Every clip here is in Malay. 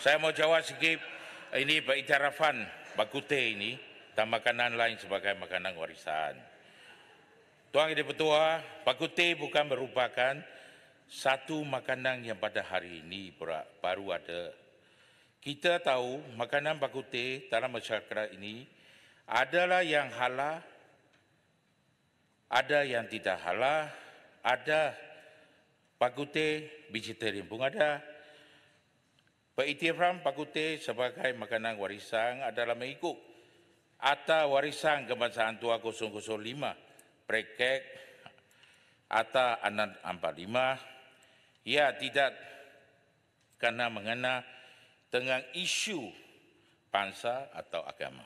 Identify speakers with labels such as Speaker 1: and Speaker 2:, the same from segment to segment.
Speaker 1: Saya mau jawab sikit ini Pak baitarafan bakute ini dan makanan lain sebagai makanan warisan. Tuan Yang Dipertua, bakute bukan merupakan satu makanan yang pada hari ini baru ada. Kita tahu makanan bakute dalam masyarakat ini adalah yang halal, ada yang tidak halal, ada bakute vegetarian pun ada, Pengiktiran pakute sebagai makanan warisan adalah mengikut Ata Warisan Kebangsaan Tua 005 Prekek Ata anak 45 Ia tidak karena mengena tentang isu pansa atau agama.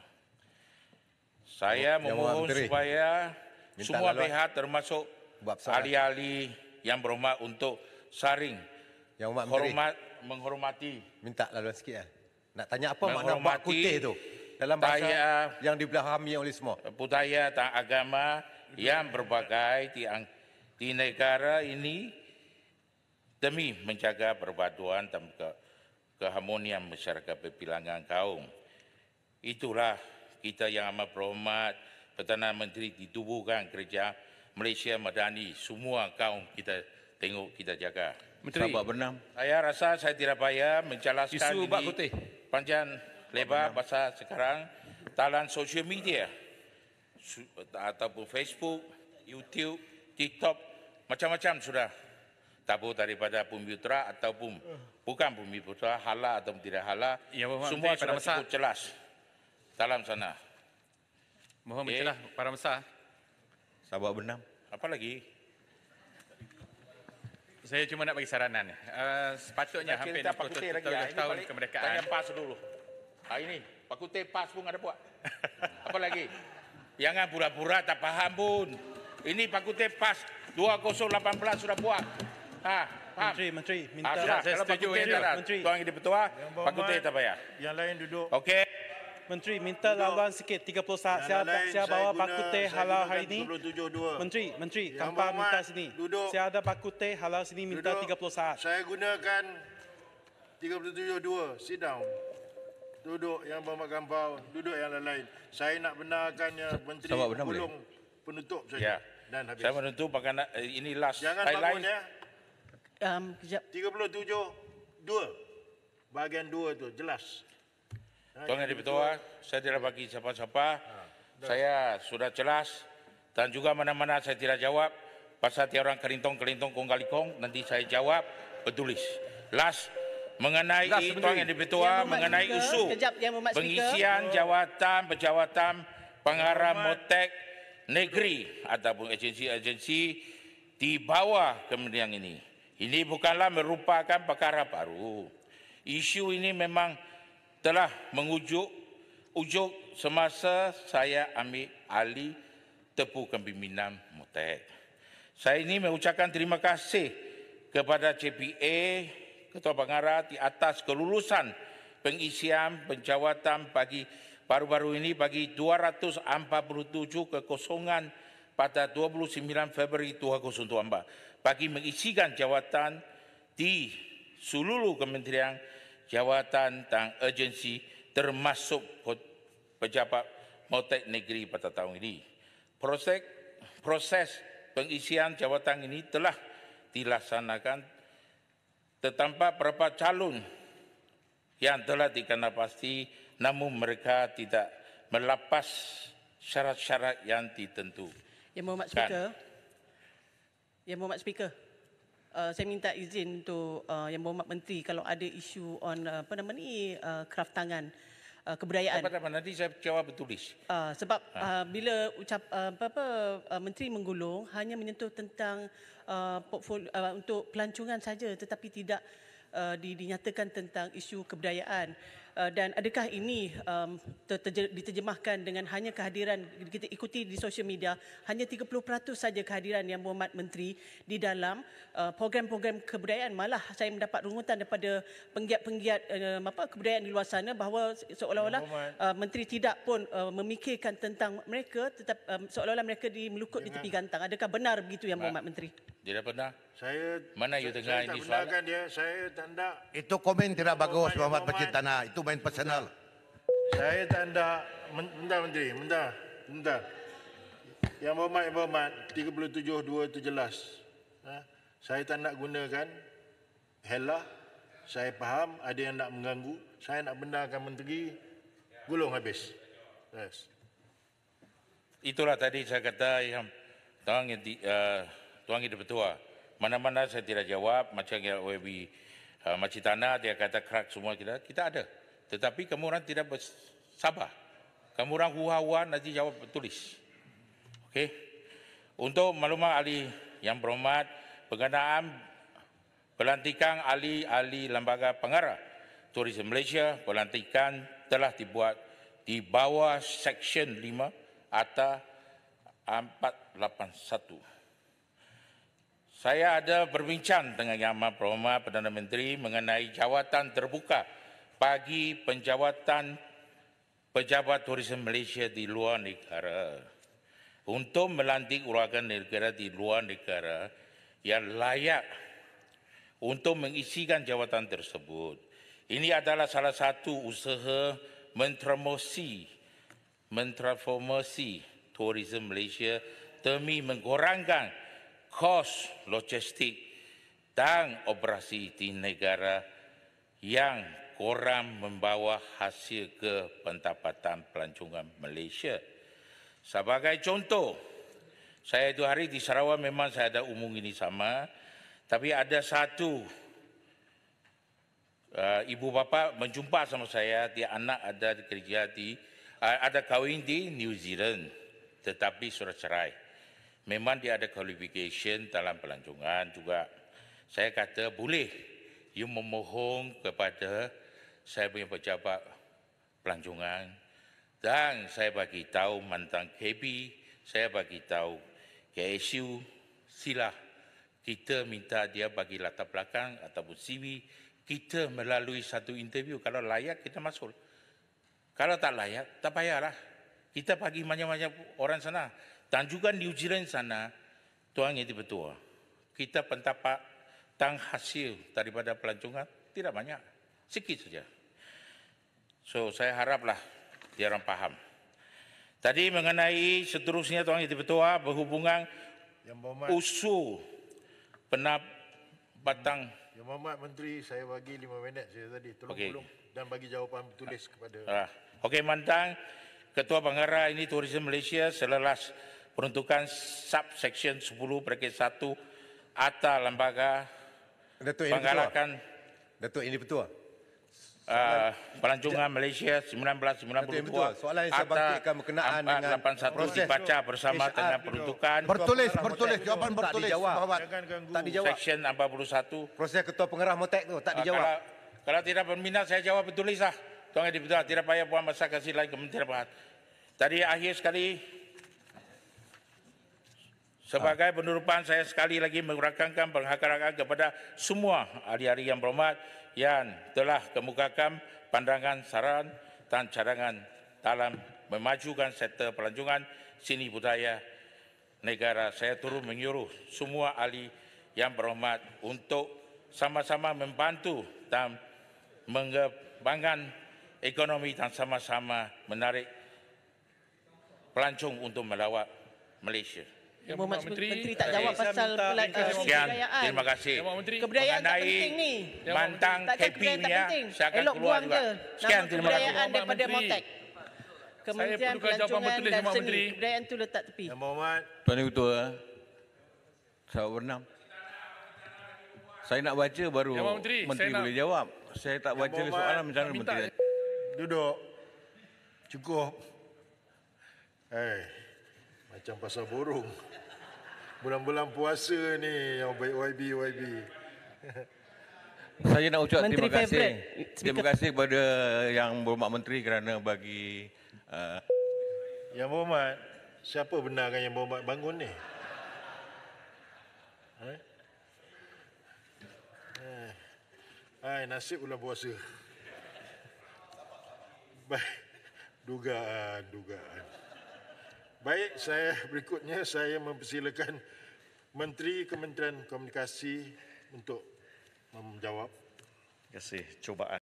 Speaker 1: Saya oh, memohon supaya
Speaker 2: Minta semua laluan. pihak
Speaker 1: termasuk ahli-ahli yang berhormat untuk saring yang hormat menghormati. Minta laluan sikit lah. Nak tanya apa makna buat kutih tu? Dalam bahasa taya, yang dibelahami oleh semua. Budaya tak agama yang berbagai di, di negara ini demi menjaga perpaduan dan ke, keharmonian masyarakat berbilangan kaum. Itulah kita yang amat berhormat Perdana Menteri ditubuhkan kerja Malaysia Madani. Semua kaum kita tengok kita jaga. Menteri. Sabah Bernam. Saya rasa saya tidak payah menjelaskan Isu ini putih. panjang lebar bahasa sekarang. Talan sosial media ataupun Facebook, YouTube, TikTok, macam-macam sudah tabu daripada bumi putera ataupun bukan bumi putera, halal atau tidak halal. Ya, Bapak semua Menteri, sudah cukup jelas dalam sana. Mohon okay. mencelah para mesah. Sabah Bernam. Apa lagi? Saya cuma nak bagi saranan. Uh, sepatutnya Saya hampir 10 tahun, lagi, ah. tahun, balik, kemerdekaan. Tanya PAS dulu. Hari ini, Pak Kutir PAS pun ada buat. Apa lagi? Jangan pura-pura tak faham pun. Ini Pak Kutir PAS 2018 sudah buat. Ha, faham? Menteri, Menteri, ah, minta. Ah, sudah, saya setuju. Tuan yang di Pertua, Pak Kutir tak payah. Yang lain duduk. Okey. Menteri minta laluan sikit 30 saat saya, lain, bawa saya paku teh halal hari ini. Menteri, Menteri, ya, kampar minta sini. Duduk. Saya
Speaker 2: ada paku teh halal sini minta duduk. 30 saat. Saya gunakan 37.2. Sit down. Duduk yang berhormat kampar, duduk yang lain Saya nak benarkan yang Menteri Sama gulung penutup saja. Ya. Dan habis. Saya menutup
Speaker 1: pakai nak, eh, ini last. Jangan bangun ya.
Speaker 2: Um, 37.2. Bahagian dua itu jelas.
Speaker 1: Tuan Yang Dipertua, saya tidak bagi siapa-siapa. Ha. Saya sudah jelas dan juga mana-mana saya tidak jawab. Pasal tiada orang kelintong-kelintong kong kali kong, nanti saya jawab, bertulis. Last, mengenai Last, Tuan Yang Dipertua, mengenai speaker. usul Kejap,
Speaker 2: pengisian
Speaker 1: jawatan-pejawatan pengarah motek negeri ataupun agensi-agensi di bawah Kementerian ini. Ini bukanlah merupakan perkara baru. Isu ini memang telah mengujuk ujuk semasa saya ambil ahli tepu kepimpinan MUTEK. Saya ini mengucapkan terima kasih kepada CPA Ketua Pengarah di atas kelulusan pengisian penjawatan bagi baru-baru ini bagi 247 kekosongan pada 29 Februari 2024 bagi mengisikan jawatan di seluruh kementerian kementerian jawatan dan agensi termasuk pejabat Motek Negeri pada tahun ini. Proses, proses pengisian jawatan ini telah dilaksanakan tetapi beberapa calon yang telah dikenal pasti namun mereka tidak melepas syarat-syarat yang ditentukan.
Speaker 2: Yang Muhammad Speaker. Yang Muhammad Speaker. Eh, saya minta izin tu uh, eh, yang berhormat menteri kalau ada isu on uh, apa nama ni uh, tangan uh, kebudayaan.
Speaker 1: Apa nanti saya jawab bertulis.
Speaker 2: Uh, sebab uh, bila ucap uh, apa apa uh, menteri menggulung hanya menyentuh tentang uh, portfolio uh, untuk pelancongan saja tetapi tidak uh, dinyatakan tentang isu kebudayaan. Eh, dan adakah ini um, ter- ter- diterjemahkan dengan hanya kehadiran kita ikuti di sosial media hanya 30% saja kehadiran yang Muhammad Menteri di dalam uh, program-program kebudayaan malah saya mendapat rungutan daripada penggiat-penggiat uh, apa kebudayaan di luar sana bahawa seolah-olah uh, menteri tidak pun uh, memikirkan tentang mereka tetap um, seolah-olah mereka di melukut di tepi gantang adakah benar begitu yang Muhammad Menteri
Speaker 1: tidak benar saya Mana you dengar saya ini tak soalan? Dia. Saya tak Itu komen tidak bagus
Speaker 2: Muhammad, Muhammad Pakcik Tanah. Itu main personal. Saya tak nak. Mendah Menteri. Mendah. Mendah. Yang berhormat, yang berhormat. 37, 2 itu jelas. Ha? Saya tak nak gunakan. Hela. Saya faham. Ada yang nak mengganggu. Saya nak benarkan Menteri. Gulung habis. Yes.
Speaker 1: Itulah tadi saya kata yang tuang yang uh, eh, tuan yang di petua mana-mana saya tidak jawab macam yang OAB uh, eh, macam tanah dia kata kerak semua kita kita ada tetapi kamu orang tidak bersabar kamu orang huha-huha nanti jawab tulis okey untuk maklumat ahli yang berhormat pengenaan pelantikan ahli-ahli lembaga pengarah Tourism Malaysia pelantikan telah dibuat di bawah Seksyen 5 atau 481 saya ada berbincang dengan Yang Amat Perhormat Perdana Menteri mengenai jawatan terbuka bagi penjawatan Pejabat Turisme Malaysia di luar negara untuk melantik warga negara di luar negara yang layak untuk mengisikan jawatan tersebut. Ini adalah salah satu usaha mentromosi, mentransformasi turisme Malaysia demi mengurangkan kos logistik dan operasi di negara yang kurang membawa hasil ke pendapatan pelancongan Malaysia. Sebagai contoh, saya itu hari di Sarawak memang saya ada umum ini sama, tapi ada satu uh, ibu bapa menjumpa sama saya, dia anak ada kerja di, uh, ada kawin di New Zealand, tetapi surat cerai memang dia ada qualification dalam pelancongan juga. Saya kata boleh you memohon kepada saya punya pejabat pelancongan dan saya bagi tahu mantan KB, saya bagi tahu KSU, sila kita minta dia bagi latar belakang ataupun CV, kita melalui satu interview. Kalau layak, kita masuk. Kalau tak layak, tak payahlah. Kita bagi banyak-banyak orang sana. Tanjungan New Zealand sana, tuang Yang Dipertua, kita pendapat tang hasil daripada pelancongan tidak banyak, sikit saja. So, saya haraplah dia orang faham. Tadi mengenai seterusnya Tuan Yang Dipertua berhubungan usul penap batang.
Speaker 2: Yang Berhormat Menteri, saya bagi lima minit saya tadi, tolong okay. dan bagi jawapan tulis ah. kepada...
Speaker 1: Ah. Okey, mantang Ketua Pengarah ini Tourism Malaysia selelas peruntukan subsection 10 bracket 1 Atta Lembaga Datuk Ini Pertua. Datuk Ini Pertua. Ah, Pelancongan Malaysia 1992 Soalan yang saya bangkitkan berkenaan 481 dengan proses dibaca bersama HR dengan peruntukan Bertulis, bertulis, jawapan bertulis Tak dijawab, tak dijawab Seksyen 41 Proses Ketua Pengerah Motek tu tak ah, dijawab uh, kalau, kalau tidak berminat saya jawab bertulis lah Tuan Yang Dipertua, tidak payah buang masa kasih lain kementerian Tadi akhir sekali Sebagai penurupan, saya sekali lagi mengurangkan penghargaan kepada semua ahli-ahli yang berhormat yang telah kemukakan pandangan saran dan cadangan dalam memajukan sektor pelancongan seni budaya negara. Saya turut menyuruh semua ahli yang berhormat untuk sama-sama membantu dan mengembangkan ekonomi dan sama-sama menarik pelancong untuk melawat Malaysia. Yang
Speaker 2: Muhammad Menteri, Menteri tak jawab pasal pelan eh, kebudayaan. Terima kasih. Kebudayaan tak penting ni. Mantang KP ni ya. Saya akan Elok keluar juga. Sekian terima kasih. Kebudayaan daripada Motek. Kementerian Pelancongan dan Seni. Kebudayaan tu letak tepi. Yang Muhammad.
Speaker 1: Tuan Yang Ketua. Saya berenang. Saya nak baca baru Menteri, menteri boleh nak. jawab. Saya tak baca Yang soalan macam mana Menteri.
Speaker 2: Duduk. Cukup. Eh. Hey. Macam pasal burung. Bulan-bulan puasa ni yang baik YB, YB. Saya nak ucap menteri terima kasih. Terima kasih
Speaker 1: kepada Yang Berhormat Menteri kerana bagi... Uh...
Speaker 2: Yang Berhormat, siapa benarkan Yang Berhormat bangun ni? Ha? Ha. Ha, nasib bulan puasa. Baik. Dugaan, dugaan. Baik, saya berikutnya saya mempersilakan Menteri Kementerian Komunikasi untuk menjawab. Terima kasih cubaan.